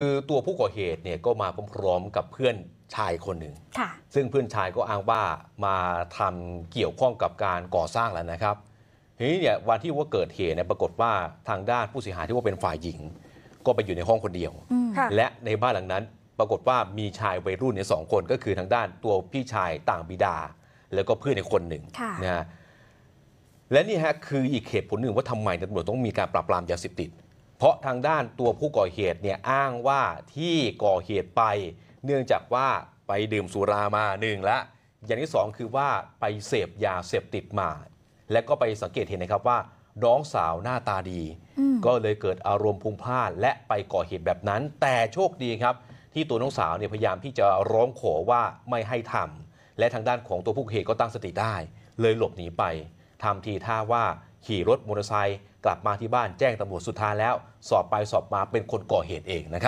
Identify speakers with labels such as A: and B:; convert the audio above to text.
A: คือตัวผู้ก่อเหตุเนี่ยก็มาพร้อมๆกับเพื่อนชายคนหนึ่งซึ่งเพื่อนชายก็อ้างว่ามาทำเกี่ยวข้องกับการก่อสร้างแล้วนะครับทีนี้เนี่ยวันที่ว่าเกิดเหตุเนี่ยปรากฏว่าทางด้านผู้เสียหายที่ว่าเป็นฝ่ายหญิง ก็ไปอยู่ในห้องคนเดียว และในบ้านหลังนั้นปรากฏว่ามีชายวัยรุ่นในสองคนก็คือทางด้านตัวพี่ชายต่างบิดาแล้วก็เพื่อนในคนหนึ่งนะฮะ และนี่ฮะคืออีกเหตุผลหนึ่งว่าทำไมตำรวจต้องมีการปราบปรามยาเสพติดเพราะทางด้านตัวผู้ก่อเหตุเนี่ยอ้างว่าที่ก่อเหตุไป เนื่องจากว่าไปดื่มสุรามาหนึ่งละอย่างที่สองคือว่าไปเสพยาเสพติดมา และก็ไปสังเกตเห็นนะครับว่าน้องสาวหน้าตาดี ก็เลยเกิดอารมณ์พุ่งพลาดและไปก่อเหตุแบบนั้น แต่โชคดีครับที่ตัวน้องสาวเนี่ยพยายามที่จะร้องขอว่าไม่ให้ทำ และทางด้านของตัวผู้เหตุก็ตั้งสติได้ เลยหลบหนีไป ทำทีท่าว่าขี่รถมอเตอร์ไซค์กลับมาที่บ้านแจ้งตำรวจสุดท้ายแล้วสอบไปสอบมาเป็นคนก่อเหตุเองนะครับ